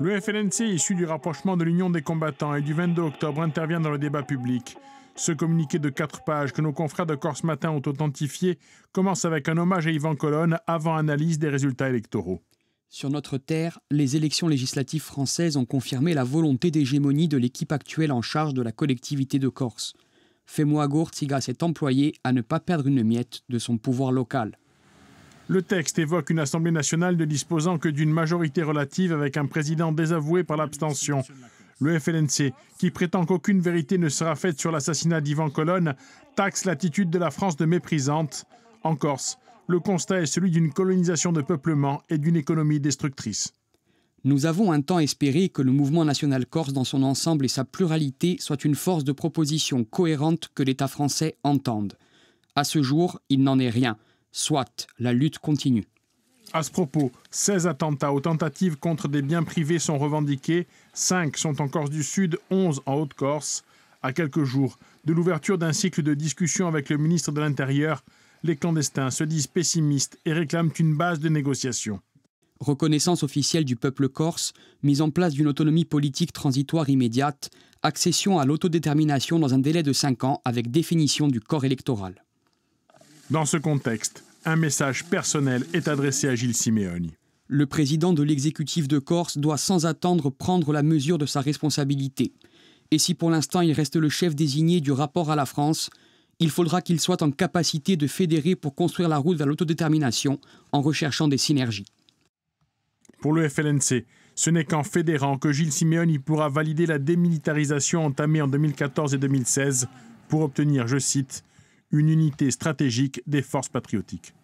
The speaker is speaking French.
Le FLNC, issu du rapprochement de l'Union des combattants et du 22 octobre, intervient dans le débat public. Ce communiqué de quatre pages que nos confrères de Corse Matin ont authentifié commence avec un hommage à Yvan Colonne avant analyse des résultats électoraux. Sur notre terre, les élections législatives françaises ont confirmé la volonté d'hégémonie de l'équipe actuelle en charge de la collectivité de Corse. Femois grâce est employé à ne pas perdre une miette de son pouvoir local. Le texte évoque une Assemblée nationale ne disposant que d'une majorité relative avec un président désavoué par l'abstention. Le FLNC, qui prétend qu'aucune vérité ne sera faite sur l'assassinat d'Ivan Colonne, taxe l'attitude de la France de méprisante. En Corse, le constat est celui d'une colonisation de peuplement et d'une économie destructrice. Nous avons un temps espéré que le mouvement national corse dans son ensemble et sa pluralité soit une force de proposition cohérente que l'État français entende. À ce jour, il n'en est rien. Soit la lutte continue. À ce propos, 16 attentats aux tentatives contre des biens privés sont revendiqués, 5 sont en Corse du Sud, 11 en Haute-Corse. À quelques jours de l'ouverture d'un cycle de discussions avec le ministre de l'Intérieur, les clandestins se disent pessimistes et réclament une base de négociation. Reconnaissance officielle du peuple corse, mise en place d'une autonomie politique transitoire immédiate, accession à l'autodétermination dans un délai de 5 ans avec définition du corps électoral. Dans ce contexte, un message personnel est adressé à Gilles Simeoni. Le président de l'exécutif de Corse doit sans attendre prendre la mesure de sa responsabilité. Et si pour l'instant il reste le chef désigné du rapport à la France, il faudra qu'il soit en capacité de fédérer pour construire la route vers l'autodétermination en recherchant des synergies. Pour le FLNC, ce n'est qu'en fédérant que Gilles Simeoni pourra valider la démilitarisation entamée en 2014 et 2016 pour obtenir, je cite, une unité stratégique des forces patriotiques.